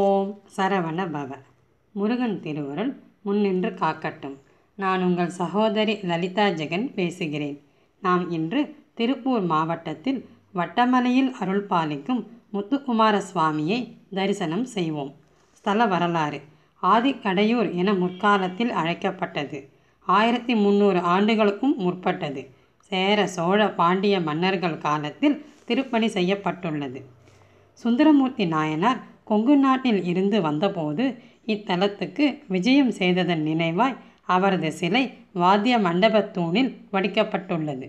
ஓம் சரவண பவ முருகன் திருவருள் முன்னின்று காக்கட்டும் நான் உங்கள் சகோதரி லலிதா ஜெகன் பேசுகிறேன் நாம் இன்று திருப்பூர் மாவட்டத்தில் வட்டமலையில் அருள் பாலிக்கும் முத்துக்குமார சுவாமியை தரிசனம் செய்வோம் ஸ்தல வரலாறு ஆதிக்கடையூர் என முற்காலத்தில் அழைக்கப்பட்டது ஆயிரத்தி முந்நூறு ஆண்டுகளுக்கும் முற்பட்டது சேர சோழ பாண்டிய மன்னர்கள் காலத்தில் திருப்பணி செய்யப்பட்டுள்ளது சுந்தரமூர்த்தி நாயனார் கொங்கு நாட்டில் இருந்து வந்தபோது இத்தலத்துக்கு விஜயம் செய்ததன் நினைவாய் அவரது சிலை வாத்திய மண்டபத்தூணில் வடிக்கப்பட்டுள்ளது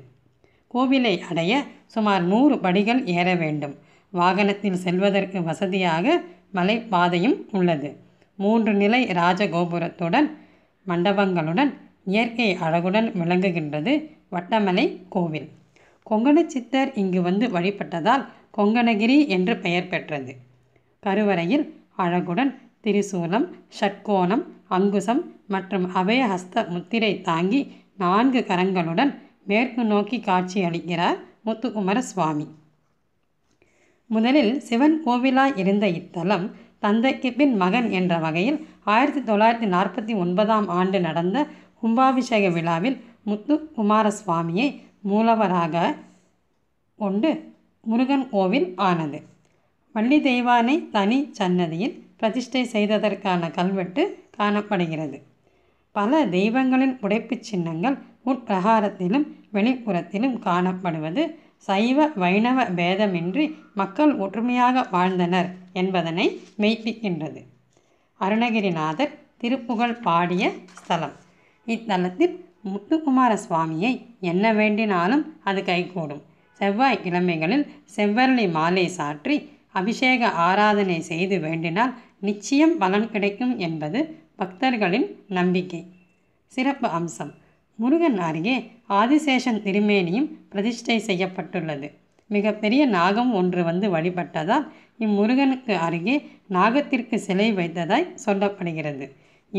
கோவிலை அடைய சுமார் நூறு படிகள் ஏற வேண்டும் வாகனத்தில் செல்வதற்கு வசதியாக மலைப்பாதையும் உள்ளது மூன்று நிலை ராஜகோபுரத்துடன் மண்டபங்களுடன் இயற்கை அழகுடன் விளங்குகின்றது வட்டமலை கோவில் கொங்கண சித்தர் இங்கு வந்து வழிபட்டதால் கொங்கணகிரி என்று பெயர் பெற்றது கருவறையில் அழகுடன் திரிசூலம் ஷட்கோணம் அங்குசம் மற்றும் அபயஹஸ்த முத்திரை தாங்கி நான்கு கரங்களுடன் மேற்கு நோக்கி காட்சி அளிக்கிறார் முத்துக்குமர சுவாமி முதலில் சிவன் கோவிலாய் இருந்த இத்தலம் தந்தைக்கு பின் மகன் என்ற வகையில் ஆயிரத்தி தொள்ளாயிரத்தி நாற்பத்தி ஒன்பதாம் ஆண்டு நடந்த கும்பாபிஷேக விழாவில் முத்து குமாரசுவாமியை மூலவராக கொண்டு முருகன் கோவில் ஆனது வள்ளி தெய்வானை தனி சன்னதியில் பிரதிஷ்டை செய்ததற்கான கல்வெட்டு காணப்படுகிறது பல தெய்வங்களின் உடைப்புச் சின்னங்கள் உட்பிரகாரத்திலும் வெளிப்புறத்திலும் காணப்படுவது சைவ வைணவ பேதமின்றி மக்கள் ஒற்றுமையாக வாழ்ந்தனர் என்பதனை மெய்ப்பிக்கின்றது அருணகிரிநாதர் திருப்புகழ் பாடிய ஸ்தலம் இத்தலத்தில் முத்துக்குமார சுவாமியை என்ன வேண்டினாலும் அது கைகூடும் செவ்வாய் கிழமைகளில் செவ்வரளி மாலை சாற்றி அபிஷேக ஆராதனை செய்து வேண்டினால் நிச்சயம் பலன் கிடைக்கும் என்பது பக்தர்களின் நம்பிக்கை சிறப்பு அம்சம் முருகன் அருகே ஆதிசேஷன் திருமேனியும் பிரதிஷ்டை செய்யப்பட்டுள்ளது மிகப்பெரிய நாகம் ஒன்று வந்து வழிபட்டதால் இம்முருகனுக்கு அருகே நாகத்திற்கு சிலை வைத்ததாய் சொல்லப்படுகிறது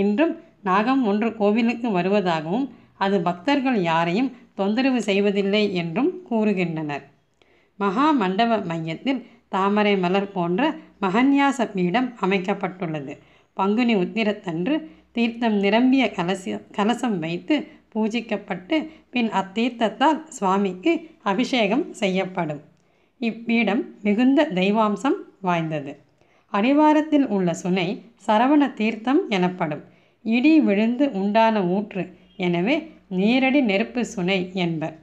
இன்றும் நாகம் ஒன்று கோவிலுக்கு வருவதாகவும் அது பக்தர்கள் யாரையும் தொந்தரவு செய்வதில்லை என்றும் கூறுகின்றனர் மகா மண்டப மையத்தில் தாமரை மலர் போன்ற மகன்யாச பீடம் அமைக்கப்பட்டுள்ளது பங்குனி உத்திரத்தன்று தீர்த்தம் நிரம்பிய கலச கலசம் வைத்து பூஜிக்கப்பட்டு பின் அத்தீர்த்தத்தால் சுவாமிக்கு அபிஷேகம் செய்யப்படும் இப்பீடம் மிகுந்த தெய்வாம்சம் வாய்ந்தது அடிவாரத்தில் உள்ள சுனை சரவண தீர்த்தம் எனப்படும் இடி விழுந்து உண்டான ஊற்று எனவே நீரடி நெருப்பு சுனை என்பர்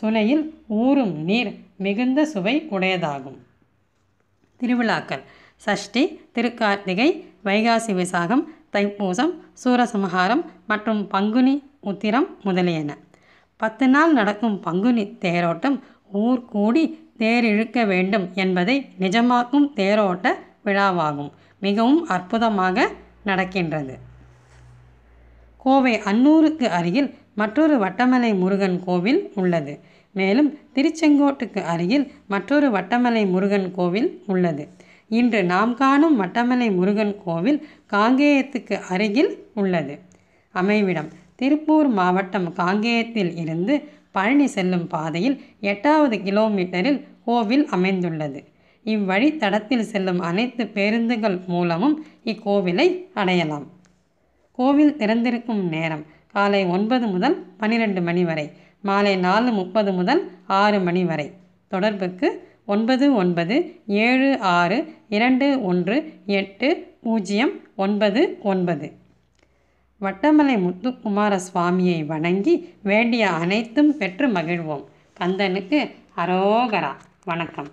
சுனையில் ஊறும் நீர் மிகுந்த சுவை உடையதாகும் திருவிழாக்கள் சஷ்டி திருக்கார்த்திகை வைகாசி விசாகம் தைப்பூசம் சூரசம்ஹாரம் மற்றும் பங்குனி உத்திரம் முதலியன பத்து நாள் நடக்கும் பங்குனி தேரோட்டம் ஊர் கூடி தேர் இழுக்க வேண்டும் என்பதை நிஜமாக்கும் தேரோட்ட விழாவாகும் மிகவும் அற்புதமாக நடக்கின்றது கோவை அன்னூருக்கு அருகில் மற்றொரு வட்டமலை முருகன் கோவில் உள்ளது மேலும் திருச்செங்கோட்டுக்கு அருகில் மற்றொரு வட்டமலை முருகன் கோவில் உள்ளது இன்று நாம் காணும் வட்டமலை முருகன் கோவில் காங்கேயத்துக்கு அருகில் உள்ளது அமைவிடம் திருப்பூர் மாவட்டம் காங்கேயத்தில் இருந்து பழனி செல்லும் பாதையில் எட்டாவது கிலோமீட்டரில் கோவில் அமைந்துள்ளது இவ்வழித்தடத்தில் செல்லும் அனைத்து பேருந்துகள் மூலமும் இக்கோவிலை அடையலாம் கோவில் திறந்திருக்கும் நேரம் காலை ஒன்பது முதல் பன்னிரெண்டு மணி வரை மாலை நாலு முப்பது முதல் ஆறு மணி வரை தொடர்புக்கு ஒன்பது ஒன்பது ஏழு ஆறு இரண்டு ஒன்று எட்டு பூஜ்ஜியம் ஒன்பது ஒன்பது வட்டமலை முத்துக்குமார சுவாமியை வணங்கி வேண்டிய அனைத்தும் பெற்று மகிழ்வோம் கந்தனுக்கு அரோகரா வணக்கம்